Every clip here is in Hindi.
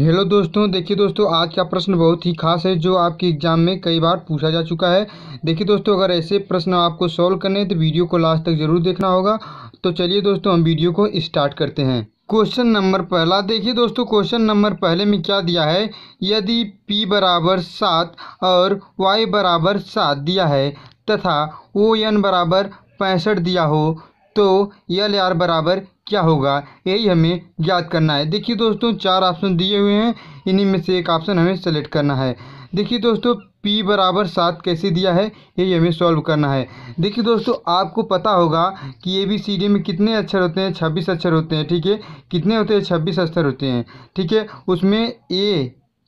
हेलो दोस्तों देखिए दोस्तों आज का प्रश्न बहुत ही खास है जो आपके एग्जाम में कई बार पूछा जा चुका है देखिए दोस्तों अगर ऐसे प्रश्न आपको सॉल्व करने हैं तो वीडियो को लास्ट तक जरूर देखना होगा तो चलिए दोस्तों हम वीडियो को स्टार्ट करते हैं क्वेश्चन नंबर पहला देखिए दोस्तों क्वेश्चन नंबर पहले में क्या दिया है यदि पी बराबर सात और वाई बराबर सात दिया है तथा ओ एन बराबर पैंसठ दिया हो तो एल आर बराबर क्या होगा यही हमें ज्ञात करना है देखिए दोस्तों चार ऑप्शन दिए हुए हैं इन्हीं में से एक ऑप्शन हमें सेलेक्ट करना है देखिए दोस्तों P बराबर सात कैसे दिया है यही हमें सॉल्व करना है देखिए दोस्तों आपको पता होगा कि ए बी सी डी में कितने अक्षर होते हैं छब्बीस अक्षर होते हैं ठीक है कितने होते हैं छब्बीस अक्षर होते हैं ठीक है उसमें ए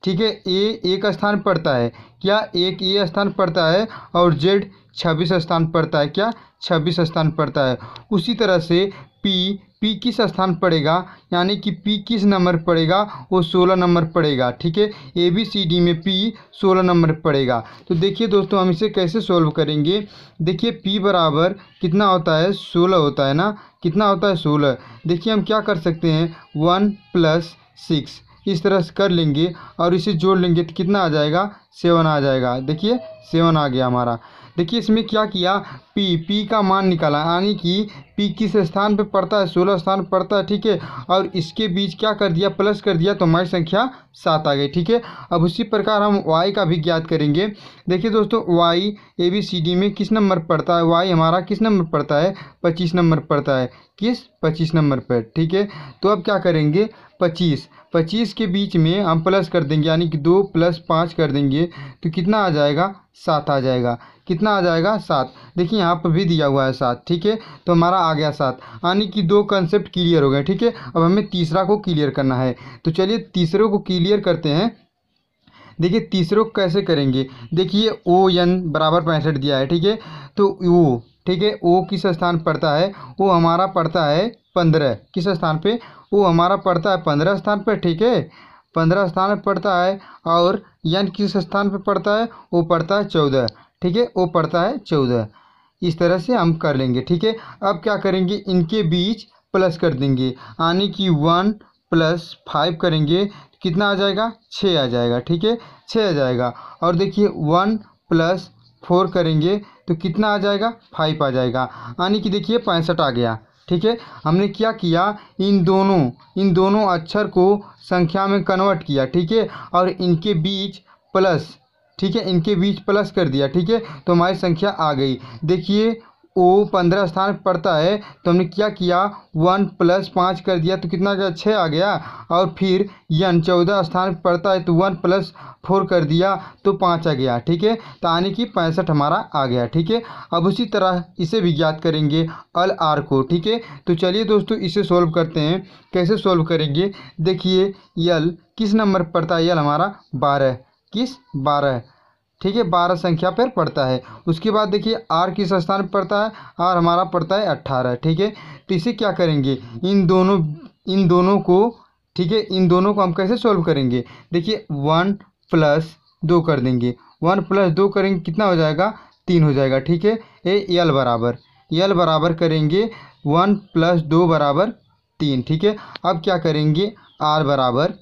ठीक है ए एक स्थान पड़ता है क्या एक ए स्थान पड़ता है और जेड छब्बीस स्थान पड़ता है क्या छब्बीस स्थान पड़ता है उसी तरह से पी पी किस स्थान पड़ेगा यानी कि पी किस नंबर पड़ेगा वो सोलह नंबर पड़ेगा ठीक है ए बी सी डी में पी सोलह नंबर पड़ेगा तो देखिए दोस्तों हम इसे कैसे सोल्व करेंगे देखिए पी बराबर कितना होता है सोलह होता है ना कितना होता है सोलह देखिए हम क्या कर सकते हैं वन प्लस सिक्स इस तरह से कर लेंगे और इसे जोड़ लेंगे तो कितना आ जाएगा सेवन आ जाएगा देखिए सेवन आ गया हमारा देखिए इसमें क्या किया पी पी का मान निकाला यानी कि पी किस स्थान पे पड़ता है सोलह स्थान पड़ता है ठीक है और इसके बीच क्या कर दिया प्लस कर दिया तो हमारी संख्या सात आ गई ठीक है अब उसी प्रकार हम वाई का भी ज्ञात करेंगे देखिए दोस्तों Y A B C D में किस नंबर पड़ता है वाई हमारा किस नंबर पड़ता है पच्चीस नंबर पड़ता है किस पच्चीस नंबर पर ठीक है तो अब क्या करेंगे पच्चीस पच्चीस के बीच में हम प्लस कर देंगे यानी कि दो प्लस पाँच कर देंगे तो कितना आ जाएगा सात आ जाएगा कितना आ जाएगा सात देखिए यहाँ पर भी दिया हुआ है सात ठीक है तो हमारा आ गया सात यानी कि दो कंसेप्ट क्लियर हो गए ठीक है अब हमें तीसरा को क्लियर करना है तो चलिए तीसरे को क्लियर करते हैं देखिए तीसरों को कैसे करेंगे देखिए ओ एन बराबर पैंसठ दिया है ठीक है तो ओ ठीक है ओ किस स्थान पड़ता है वो हमारा पड़ता है पंद्रह किस स्थान पर वो हमारा पड़ता है पंद्रह स्थान पर ठीक है पंद्रह स्थान पर पड़ता है और यन किस स्थान पर पड़ता है वो पड़ता है चौदह ठीक है वो पड़ता है चौदह इस तरह से हम कर लेंगे ठीक है अब क्या करेंगे इनके बीच प्लस कर देंगे यानी कि वन प्लस फाइव करेंगे कितना आ जाएगा छः आ जाएगा ठीक है छः आ जाएगा और देखिए वन प्लस फोर करेंगे तो कितना आ जाएगा फाइव आ जाएगा यानी कि देखिए पैंसठ आ गया ठीक है हमने क्या किया इन दोनों इन दोनों अक्षर को संख्या में कन्वर्ट किया ठीक है और इनके बीच प्लस ठीक है इनके बीच प्लस कर दिया ठीक है तो हमारी संख्या आ गई देखिए ओ पंद्रह स्थान पर पड़ता है तो हमने क्या किया वन प्लस पाँच कर दिया तो कितना गया छः आ गया और फिर यन चौदह स्थान पर पड़ता है तो वन प्लस फोर कर दिया तो पाँच आ गया ठीक है तो यानी कि पैंसठ हमारा आ गया ठीक है अब उसी तरह इसे भी ज्ञात करेंगे अल आर को ठीक है तो चलिए दोस्तों इसे सोल्व करते हैं कैसे सोल्व करेंगे देखिए यल किस नंबर पर पड़ता है यल हमारा बारह किस बारह ठीक है बारह संख्या पर पड़ता है उसके बाद देखिए आर किस स्थान पर पड़ता है आर हमारा पड़ता है अट्ठारह ठीक है तो इसे क्या करेंगे इन दोनों इन दोनों को ठीक है इन दोनों को हम कैसे सॉल्व करेंगे देखिए वन प्लस दो कर देंगे वन प्लस दो करेंगे कितना हो जाएगा तीन हो जाएगा ठीक है ए यल बराबर यल बराबर करेंगे वन प्लस दो बराबर तीन ठीक है अब क्या करेंगे आर बराबर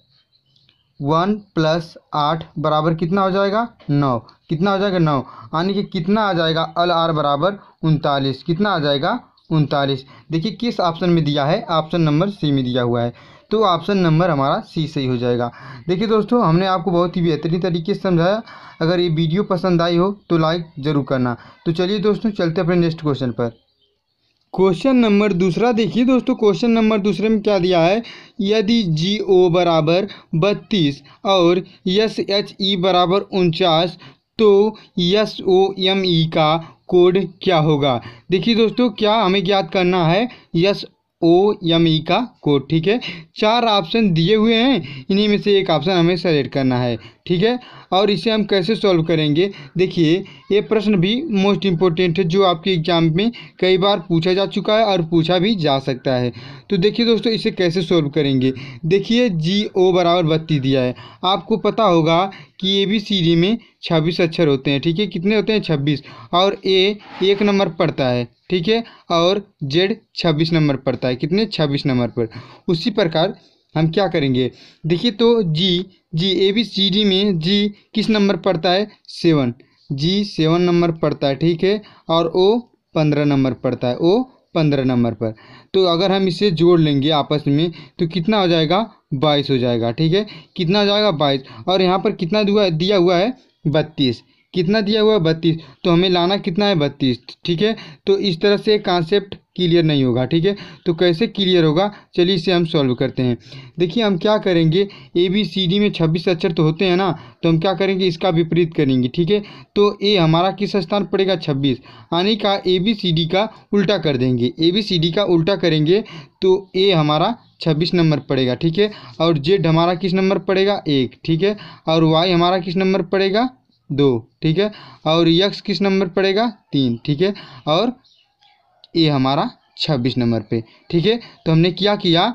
वन प्लस आठ बराबर कितना हो जाएगा नौ कितना हो जाएगा नौ यानी कि कितना आ जाएगा अल आर बराबर उनतालीस कितना आ जाएगा उनतालीस देखिए किस ऑप्शन में दिया है ऑप्शन नंबर सी में दिया हुआ है तो ऑप्शन नंबर हमारा सी सही हो जाएगा देखिए दोस्तों हमने आपको बहुत ही बेहतरीन तरीके से समझाया अगर ये वीडियो पसंद आई हो तो लाइक ज़रूर करना तो चलिए दोस्तों चलते अपने नेक्स्ट क्वेश्चन पर क्वेश्चन नंबर दूसरा देखिए दोस्तों क्वेश्चन नंबर दूसरे में क्या दिया है यदि जी ओ बराबर बत्तीस और यस एच ई बराबर उनचास तो यस ओ एम ई का कोड क्या होगा देखिए दोस्तों क्या हमें ज्ञात करना है यस ओ एम ई का कोड ठीक है चार ऑप्शन दिए हुए हैं इन्हीं में से एक ऑप्शन हमें सेलेक्ट करना है ठीक है और इसे हम कैसे सॉल्व करेंगे देखिए ये प्रश्न भी मोस्ट इम्पोर्टेंट है जो आपके एग्जाम में कई बार पूछा जा चुका है और पूछा भी जा सकता है तो देखिए दोस्तों इसे कैसे सॉल्व करेंगे देखिए जी ओ बराबर बत्तीस दिया है आपको पता होगा कि ए बी सी डी में छब्बीस अक्षर होते हैं ठीक है कितने होते हैं छब्बीस और ए एक नंबर पड़ता है ठीक है और जेड छब्बीस नंबर पड़ता है कितने छब्बीस नंबर पर उसी प्रकार हम क्या करेंगे देखिए तो जी जी ए बी सी डी में जी किस नंबर पड़ता है सेवन जी सेवन नंबर पड़ता है ठीक है और ओ पंद्रह नंबर पड़ता है ओ पंद्रह नंबर पर तो अगर हम इसे जोड़ लेंगे आपस में तो कितना हो जाएगा बाईस हो जाएगा ठीक है कितना हो जाएगा बाईस और यहाँ पर कितना दुआ दिया हुआ है बत्तीस कितना दिया हुआ है बत्तीस तो हमें लाना कितना है बत्तीस ठीक है तो इस तरह से कॉन्सेप्ट क्लियर नहीं होगा ठीक है तो कैसे क्लियर होगा चलिए इसे हम सॉल्व करते हैं देखिए हम क्या करेंगे ए बी सी डी में छब्बीस अक्षर तो होते हैं ना तो हम क्या करेंगे इसका विपरीत करेंगे ठीक है तो ए हमारा किस स्थान पड़ेगा छब्बीस यानी का ए बी सी डी का उल्टा कर देंगे ए बी सी डी का उल्टा करेंगे तो ए हमारा छब्बीस नंबर पड़ेगा ठीक है और जेड हमारा किस नंबर पड़ेगा एक ठीक है और वाई हमारा किस नंबर पड़ेगा दो ठीक है और यक्स किस नंबर पड़ेगा तीन ठीक है और ए हमारा छब्बीस नंबर पे ठीक है तो हमने क्या किया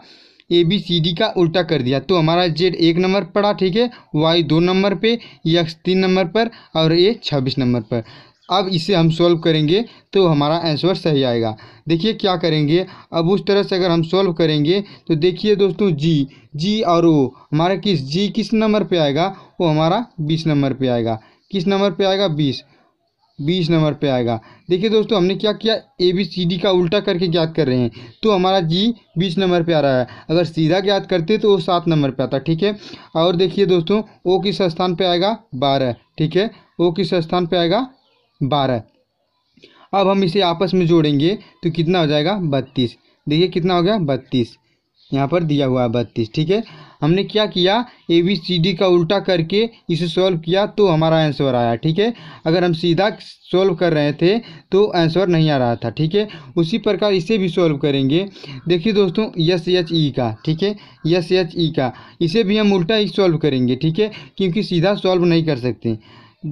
ए बी सी डी का उल्टा कर दिया तो हमारा जेड एक नंबर पड़ा ठीक है वाई दो नंबर पे यक्स तीन नंबर पर और ए छब्बीस नंबर पर अब इसे हम सॉल्व करेंगे तो हमारा आंसर सही आएगा देखिए क्या करेंगे अब उस तरह से अगर हम सॉल्व करेंगे तो देखिए दोस्तों जी जी और ओ हमारा किस जी किस नंबर पे आएगा वो हमारा बीस नंबर पे आएगा किस नंबर पे आएगा बीस बीस नंबर पे आएगा देखिए दोस्तों हमने क्या किया ए बी सी डी का उल्टा करके ज्ञात कर रहे हैं तो हमारा जी बीस नंबर पे आ रहा है अगर सीधा ज्ञात करते तो वो सात नंबर पे आता ठीक है और देखिए दोस्तों ओ किस स्थान पे आएगा बारह ठीक है ओ किस स्थान पे आएगा बारह अब हम इसे आपस में जोड़ेंगे तो कितना हो जाएगा बत्तीस देखिए कितना हो गया बत्तीस यहाँ पर दिया हुआ है बत्तीस ठीक है हमने क्या किया ए बी सी डी का उल्टा करके इसे सॉल्व किया तो हमारा आंसर आया ठीक है अगर हम सीधा सॉल्व कर रहे थे तो आंसर नहीं आ रहा था ठीक है उसी प्रकार इसे भी सॉल्व करेंगे देखिए दोस्तों यस एच ई का ठीक है यस एच ई का इसे भी हम उल्टा ही सॉल्व करेंगे ठीक है क्योंकि सीधा सॉल्व नहीं कर सकते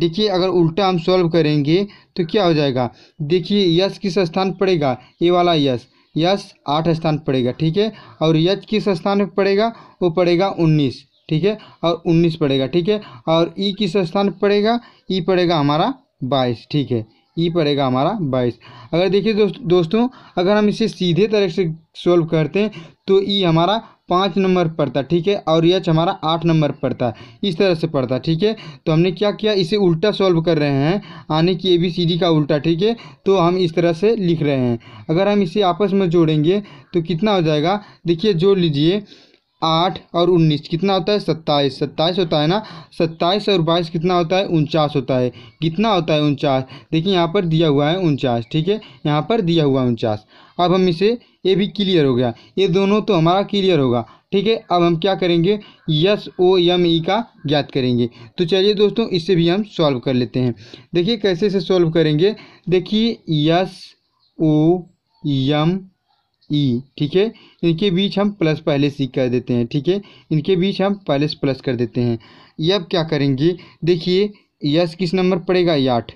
देखिए अगर उल्टा हम सॉल्व करेंगे तो क्या हो जाएगा देखिए यस किस स्थान पड़ेगा ये वाला यस यश आठ स्थान पड़ेगा ठीक है और यच किस स्थान पर पड़ेगा वो पड़ेगा उन्नीस ठीक है और उन्नीस पड़ेगा ठीक है और ई किस स्थान पर पड़ेगा ई पड़ेगा हमारा बाईस ठीक है ई पड़ेगा हमारा बाईस अगर देखिए दोस्त दोस्तों अगर हम इसे सीधे तरह से सॉल्व करते हैं तो ई हमारा पाँच नंबर पड़ता है ठीक है और यच हमारा आठ नंबर पड़ता है इस तरह से पड़ता है ठीक है तो हमने क्या किया इसे उल्टा सॉल्व कर रहे हैं आने की ए बी सी डी का उल्टा ठीक है तो हम इस तरह से लिख रहे हैं अगर हम इसे आपस में जोड़ेंगे तो कितना हो जाएगा देखिए जोड़ लीजिए आठ और उन्नीस कितना होता है सत्ताईस सत्ताईस होता है ना सत्ताईस और बाईस कितना होता है उनचास होता है कितना होता है उनचास देखिए यहाँ पर दिया हुआ है उनचास ठीक है यहाँ पर दिया हुआ है उनचास अब हम इसे ये भी क्लियर हो गया ये दोनों तो हमारा क्लियर होगा ठीक है अब हम क्या करेंगे यस ओ एम ई का ज्ञात करेंगे तो चलिए दोस्तों इससे भी हम सॉल्व कर लेते हैं देखिए कैसे से सॉल्व करेंगे देखिए यस ओ एम ई ठीक है इनके बीच हम प्लस पहले से कर देते हैं ठीक है इनके बीच हम पहले से प्लस कर देते हैं अब क्या करेंगे देखिए यस किस नंबर पड़ेगा ये आठ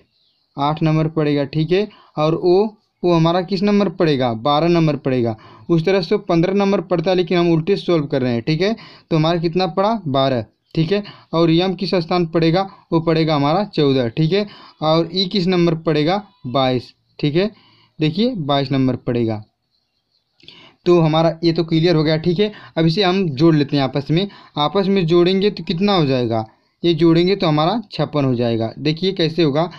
आठ नंबर पड़ेगा ठीक है और ओ वो हमारा किस नंबर पड़ेगा बारह नंबर पड़ेगा उस तरह से पंद्रह नंबर पड़ता है लेकिन हम उल्टे सॉल्व कर रहे हैं ठीक है तो हमारा कितना पड़ा बारह ठीक है और यम किस स्थान पड़ेगा वो पड़ेगा हमारा चौदह ठीक है और ई किस नंबर पड़ेगा बाईस ठीक है देखिए बाईस नंबर पड़ेगा तो हमारा ये तो क्लियर हो गया ठीक है अब इसे हम जोड़ लेते हैं आपस में आपस में जोड़ेंगे तो कितना हो जाएगा ये जोड़ेंगे तो हमारा छप्पन हो जाएगा देखिए कैसे होगा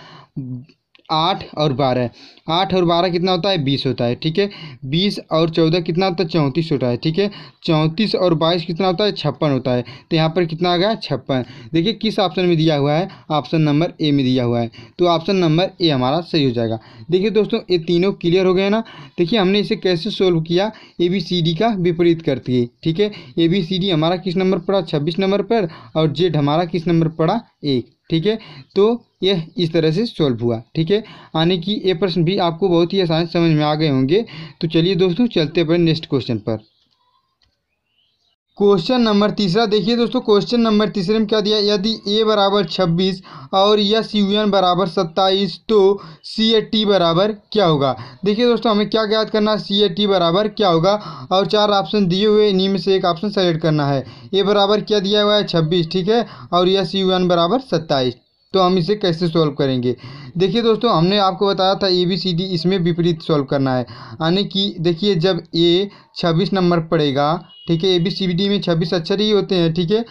आठ और बारह आठ और बारह कितना होता है बीस होता है ठीक है बीस और चौदह कितना होता है चौंतीस होता है ठीक है चौंतीस और बाईस कितना होता है छप्पन होता है तो यहाँ पर कितना आ गया छप्पन देखिए किस ऑप्शन में दिया हुआ है ऑप्शन नंबर ए में दिया हुआ है तो ऑप्शन नंबर ए हमारा सही हो जाएगा देखिए दोस्तों ये तीनों क्लियर हो गए ना देखिए हमने इसे कैसे सोल्व किया ए बी सी डी का विपरीत करती है ठीक है ए बी सी डी हमारा किस नंबर पड़ा छब्बीस नंबर पर और जेड हमारा किस नंबर पड़ा एक ठीक है तो यह इस तरह से सॉल्व हुआ ठीक है आने की ये प्रश्न भी आपको बहुत ही आसान समझ में आ गए होंगे तो चलिए दोस्तों चलते पर नेक्स्ट क्वेश्चन पर क्वेश्चन नंबर तीसरा देखिए दोस्तों क्वेश्चन नंबर तीसरे में क्या दिया यदि ए बराबर छब्बीस और यस यू एन बराबर सत्ताईस तो सी ए टी बराबर क्या होगा देखिए दोस्तों हमें क्या याद करना है सी ए टी बराबर क्या होगा और चार ऑप्शन दिए हुए इन्हीं में से एक ऑप्शन सेलेक्ट करना है ए बराबर क्या दिया हुआ है छब्बीस ठीक है और यस यू एन बराबर सत्ताईस तो हम इसे कैसे सॉल्व करेंगे देखिए दोस्तों हमने आपको बताया था ए बी सी डी इसमें विपरीत सॉल्व करना है यानी कि देखिए जब ए छब्बीस नंबर पड़ेगा ठीक है ए बी सी डी में छब्बीस अक्षर ही होते हैं ठीक है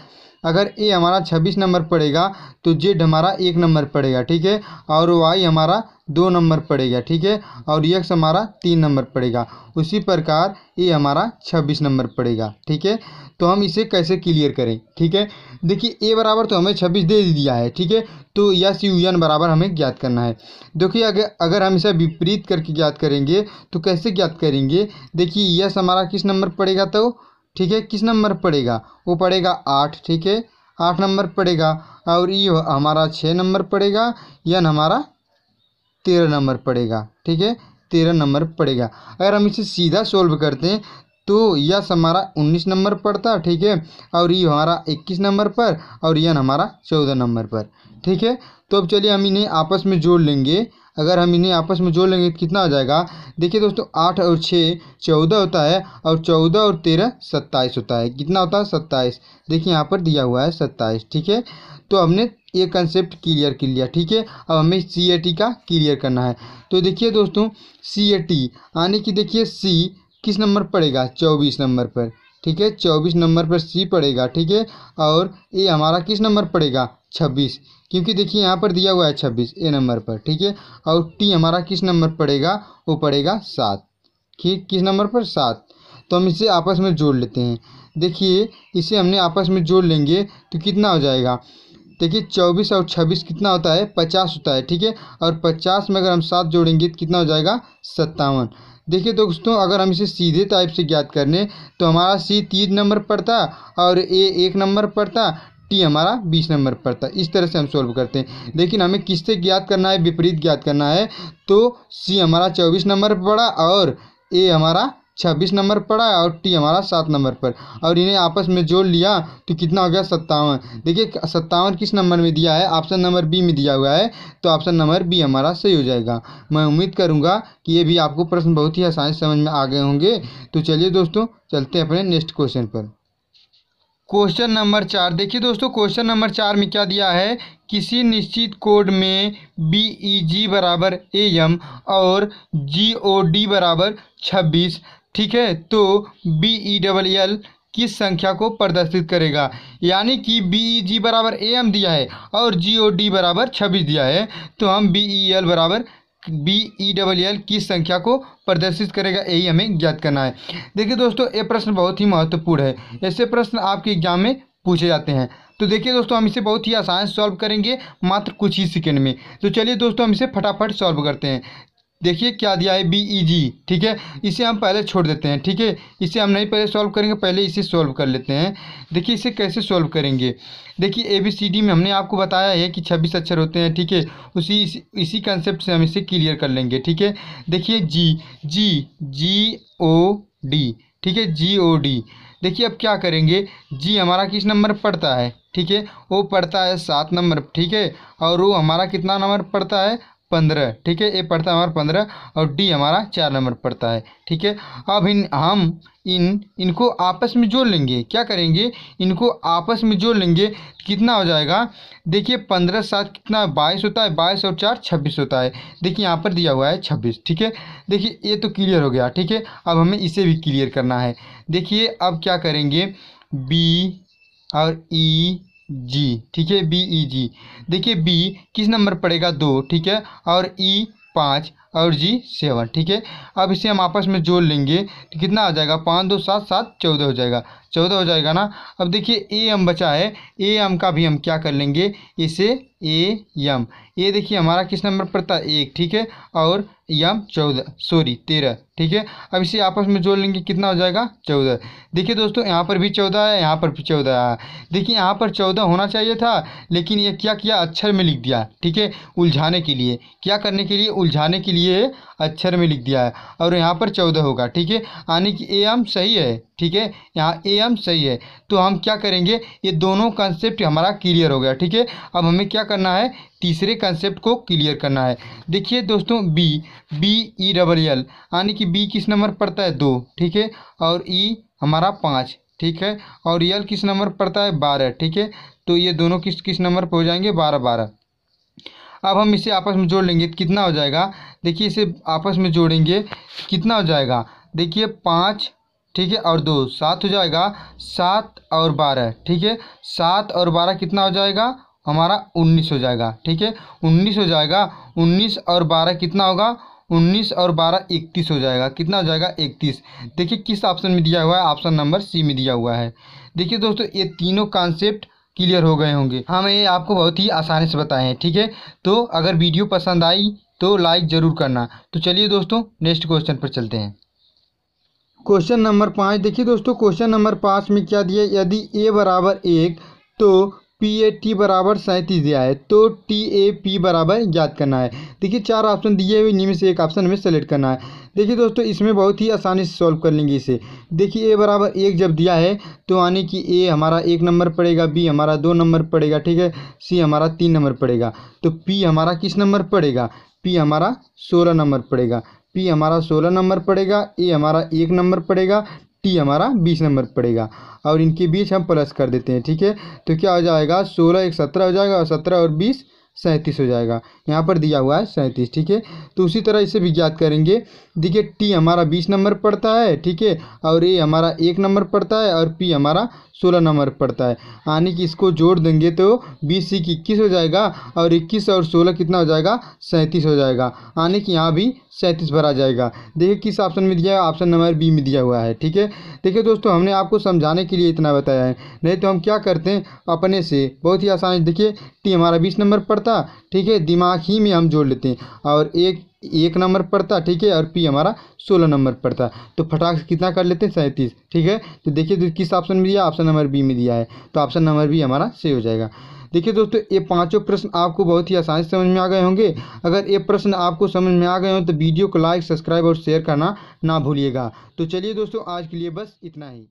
अगर ए हमारा छब्बीस नंबर पड़ेगा तो जेड हमारा एक नंबर पड़ेगा ठीक है और वाई हमारा दो नंबर पड़ेगा ठीक है और यक्स हमारा तीन नंबर पड़ेगा उसी प्रकार ए हमारा छब्बीस नंबर पड़ेगा ठीक है तो हम इसे कैसे क्लियर करें ठीक है देखिए ए बराबर तो हमें छब्बीस दे दिया है ठीक है तो यस यू एन बराबर हमें ज्ञात करना है देखिए अगर अगर हम इसे विपरीत करके ज्ञात करेंगे तो कैसे ज्ञात करेंगे देखिए यस हमारा किस नंबर पड़ेगा तो ठीक है किस नंबर पड़ेगा वो पड़ेगा आठ ठीक है आठ नंबर पड़ेगा और ई हमारा छः नंबर पड़ेगा यन हमारा तेरह नंबर पड़ेगा ठीक है तेरह नंबर पड़ेगा अगर हम इसे सीधा सोल्व करते हैं तो यस हमारा उन्नीस नंबर पड़ता ठीक है और ई हमारा इक्कीस नंबर पर और यन हमारा चौदह नंबर पर ठीक है तो अब चलिए हम इन्हें आपस में जोड़ लेंगे अगर हम इन्हें आपस में जोड़ लेंगे तो कितना हो जाएगा देखिए दोस्तों आठ और छः चौदह होता है और चौदह और तेरह सत्ताईस होता है कितना होता है सत्ताईस देखिए यहाँ पर दिया हुआ है सत्ताईस ठीक है तो हमने ये कंसेप्ट क्लियर कर लिया ठीक है अब हमें सी ए टी का क्लियर करना है तो देखिए दोस्तों सी ए टी यानी कि देखिए सी किस नंबर पड़ेगा चौबीस नंबर पर ठीक है चौबीस नंबर पर सी पड़ेगा ठीक है और ए हमारा किस नंबर पड़ेगा छब्बीस क्योंकि देखिए यहाँ पर दिया हुआ है छब्बीस ए नंबर पर ठीक है और टी हमारा किस नंबर पड़ेगा वो पड़ेगा सात ठीक किस नंबर पर सात तो हम इसे आपस में जोड़ लेते हैं देखिए इसे हमने आपस में जोड़ लेंगे तो कितना हो जाएगा देखिए चौबीस और छब्बीस कितना होता है पचास होता है ठीक है और पचास में अगर हम सात जोड़ेंगे तो कितना हो जाएगा सत्तावन देखिए दोस्तों अगर हम इसे सीधे टाइप से ज्ञात कर लें तो हमारा सी तीन नंबर पड़ता और ए एक नंबर पड़ता टी हमारा बीस नंबर पर था इस तरह से हम सोल्व करते हैं लेकिन हमें किससे ज्ञात करना है विपरीत ज्ञात करना है तो सी हमारा चौबीस नंबर पर पड़ा और ए हमारा छब्बीस नंबर पड़ा और टी हमारा सात नंबर पर और इन्हें आपस में जोड़ लिया तो कितना हो गया सत्तावन देखिए सत्तावन किस नंबर में दिया है ऑप्शन नंबर बी में दिया हुआ है तो ऑप्शन नंबर बी हमारा सही हो जाएगा मैं उम्मीद करूँगा कि ये भी आपको प्रश्न बहुत ही आसानी समझ में आ गए होंगे तो चलिए दोस्तों चलते हैं अपने नेक्स्ट क्वेश्चन पर क्वेश्चन नंबर चार देखिए दोस्तों क्वेश्चन नंबर चार में क्या दिया है किसी निश्चित कोड में बी ई जी बराबर ए एम और जी ओ डी बराबर छब्बीस ठीक है तो बी ई डबल एल किस संख्या को प्रदर्शित करेगा यानी कि बी ई जी बराबर ए एम दिया है और जी ओ डी बराबर छब्बीस दिया है तो हम बी ई एल बराबर बी ई डबल एल किस संख्या को प्रदर्शित करेगा यही हमें ज्ञात करना है देखिए दोस्तों ये प्रश्न बहुत ही महत्वपूर्ण है ऐसे प्रश्न आपके एग्जाम में पूछे जाते हैं तो देखिए दोस्तों हम इसे बहुत ही आसान सॉल्व करेंगे मात्र कुछ ही सेकेंड में तो चलिए दोस्तों हम इसे फटाफट सॉल्व करते हैं देखिए क्या दिया है बी ई जी ठीक है इसे हम पहले छोड़ देते हैं ठीक है इसे हम नहीं पहले सॉल्व करेंगे पहले इसे सॉल्व कर लेते हैं देखिए इसे कैसे सॉल्व करेंगे देखिए ए बी सी डी में हमने आपको बताया है कि छब्बीस अक्षर होते हैं ठीक है उसी इसी, इसी कंसेप्ट से हम इसे क्लियर कर लेंगे ठीक है देखिए जी जी जी ओ डी ठीक है जी ओ डी देखिए अब क्या करेंगे जी हमारा किस नंबर पड़ता है ठीक है वो पड़ता है सात नंबर ठीक है और वो हमारा कितना नंबर पड़ता है पंद्रह ठीक है ए पड़ता है हमारा पंद्रह और डी हमारा चार नंबर पड़ता है ठीक है अब इन हम इन इनको आपस में जोड़ लेंगे क्या करेंगे इनको आपस में जोड़ लेंगे कितना हो जाएगा देखिए पंद्रह सात कितना बाईस होता है बाईस और चार छब्बीस होता है देखिए यहाँ पर दिया हुआ है छब्बीस ठीक है देखिए ये तो क्लियर हो गया ठीक है अब हमें इसे भी क्लियर करना है देखिए अब क्या करेंगे बी और ई जी ठीक है बी ई जी देखिए बी किस नंबर पड़ेगा दो ठीक है और ई e, पाँच और जी सेवन ठीक है अब इसे हम आपस में जोड़ लेंगे तो कितना आ जाएगा पाँच दो सात सात चौदह हो जाएगा चौदह हो जाएगा ना अब देखिए ए एम बचा है ए एम का भी हम क्या कर लेंगे इसे ए यम ये देखिए हमारा किस नंबर पर था एक ठीक है और यम चौदह सॉरी तेरह ठीक है अब इसे आपस में जोड़ लेंगे कितना हो जाएगा चौदह देखिए दोस्तों यहाँ पर भी चौदह है यहाँ पर भी चौदह है देखिए यहाँ पर चौदह होना चाहिए था लेकिन ये क्या किया अक्षर में लिख दिया ठीक है उलझाने के लिए क्या करने के लिए उलझाने के लिए अक्षर में लिख दिया है और यहाँ पर चौदह होगा ठीक है यानी कि ए एम सही है ठीक है यहाँ ए एम सही है तो हम क्या करेंगे ये दोनों कंसेप्ट हमारा क्लियर हो गया ठीक है अब हमें क्या करना है तीसरे कंसेप्ट को क्लियर करना है देखिए दोस्तों B B E double L यानी कि बी किस नंबर पड़ता है दो ठीक है और ई e हमारा पाँच ठीक है और एल किस नंबर पड़ता है बारह ठीक है तो ये दोनों किस किस नंबर पर हो जाएंगे बारह बारह अब हम इसे आपस में जोड़ लेंगे कितना हो जाएगा देखिए इसे आपस में जोड़ेंगे कितना हो जाएगा देखिए पाँच ठीक है और दो सात हो जाएगा सात और बारह ठीक है सात और बारह कितना हो जाएगा हमारा उन्नीस हो जाएगा ठीक है उन्नीस हो जाएगा उन्नीस और बारह कितना होगा उन्नीस और बारह इकतीस हो जाएगा कितना हो जाएगा इकतीस देखिए किस ऑप्शन में दिया हुआ है ऑप्शन नंबर सी में दिया हुआ है देखिए दोस्तों ये तीनों कॉन्सेप्ट क्लियर हो गए होंगे हम हाँ, ये आपको बहुत ही आसानी से बताए हैं ठीक है तो अगर वीडियो पसंद आई तो लाइक ज़रूर करना तो चलिए दोस्तों नेक्स्ट क्वेश्चन पर चलते हैं क्वेश्चन नंबर पाँच देखिए दोस्तों क्वेश्चन नंबर पाँच में क्या दिया यदि ए बराबर एक तो पी ए टी बराबर सैंतीस दिया है तो टी ए पी बराबर ज्ञात करना है देखिए चार ऑप्शन दिए हुए इनमें से एक ऑप्शन हमें सेलेक्ट करना है देखिए दोस्तों इसमें बहुत ही आसानी से सॉल्व कर लेंगे इसे देखिए ए बराबर एक जब दिया है तो यानी कि ए हमारा एक नंबर पड़ेगा बी हमारा दो नंबर पड़ेगा ठीक है सी हमारा तीन नंबर पड़ेगा तो पी हमारा किस नंबर पड़ेगा पी हमारा सोलह नंबर पड़ेगा पी हमारा सोलह नंबर पड़ेगा ए हमारा एक नंबर पड़ेगा टी हमारा बीस नंबर पड़ेगा और इनके बीच हम प्लस कर देते हैं ठीक है तो क्या हो जाएगा सोलह एक सत्रह हो जाएगा और सत्रह और बीस सैंतीस हो जाएगा यहाँ पर दिया हुआ है सैंतीस ठीक है तो उसी तरह इसे भी ज्ञात करेंगे देखिए टी हमारा बीस नंबर पड़ता है ठीक है और ए हमारा एक नंबर पड़ता है और पी हमारा सोलह नंबर पड़ता है यानी कि इसको जोड़ देंगे तो बीस की इक्कीस हो जाएगा और इक्कीस और सोलह कितना हो जाएगा सैंतीस हो जाएगा यानी कि यहाँ भी सैंतीस भर आ जाएगा देखिए किस ऑप्शन में दिया है ऑप्शन नंबर बी में दिया हुआ है ठीक है देखिए दोस्तों हमने आपको समझाने के लिए इतना बताया है नहीं तो हम क्या करते हैं अपने से बहुत ही आसानी देखिए टी हमारा बीस नंबर पड़ता ठीक है दिमाग ही में हम जोड़ लेते हैं और एक एक नंबर पड़ता ठीक है और पी हमारा सोलह नंबर पड़ता तो फटाक से कितना कर लेते हैं सैंतीस ठीक है तो देखिए तो किस ऑप्शन में दिया ऑप्शन नंबर बी में दिया है तो ऑप्शन नंबर बी हमारा सही हो जाएगा देखिए दोस्तों ये पाँचों प्रश्न आपको बहुत ही आसानी से समझ में आ गए होंगे अगर ये प्रश्न आपको समझ में आ गए हों तो वीडियो को लाइक सब्सक्राइब और शेयर करना ना भूलिएगा तो चलिए दोस्तों आज के लिए बस इतना ही